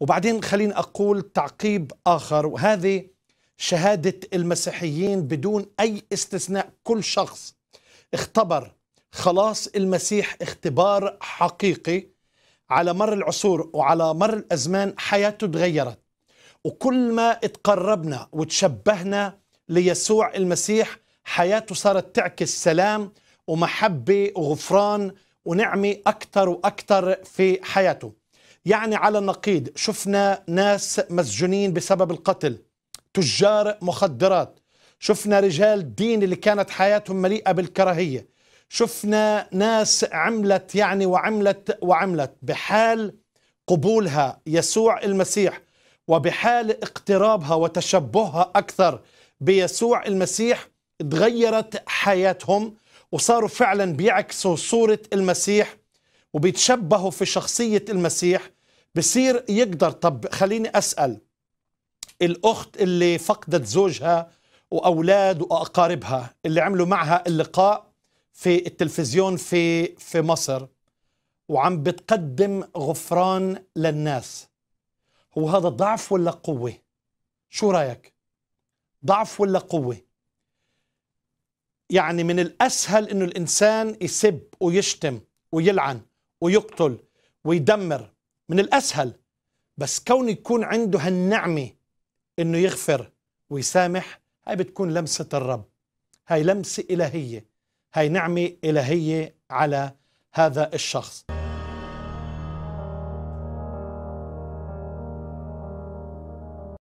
وبعدين خليني أقول تعقيب آخر وهذه شهادة المسيحيين بدون أي استثناء كل شخص اختبر خلاص المسيح اختبار حقيقي على مر العصور وعلى مر الأزمان حياته تغيرت وكل ما اتقربنا وتشبهنا ليسوع المسيح حياته صارت تعكس سلام ومحبة وغفران ونعمة أكثر وأكثر في حياته يعني على النقيض شفنا ناس مسجونين بسبب القتل تجار مخدرات شفنا رجال دين اللي كانت حياتهم مليئة بالكراهية شفنا ناس عملت يعني وعملت وعملت بحال قبولها يسوع المسيح وبحال اقترابها وتشبهها أكثر بيسوع المسيح تغيرت حياتهم وصاروا فعلا بيعكسوا صورة المسيح وبيتشبهوا في شخصية المسيح بصير يقدر طب خليني أسأل الأخت اللي فقدت زوجها وأولاد وأقاربها اللي عملوا معها اللقاء في التلفزيون في في مصر وعم بتقدم غفران للناس هو هذا ضعف ولا قوة؟ شو رأيك؟ ضعف ولا قوة؟ يعني من الأسهل أنه الإنسان يسب ويشتم ويلعن ويقتل ويدمر من الأسهل بس كون يكون عنده هالنعمة إنه يغفر ويسامح هاي بتكون لمسة الرب هاي لمسة إلهية هاي نعمة إلهية على هذا الشخص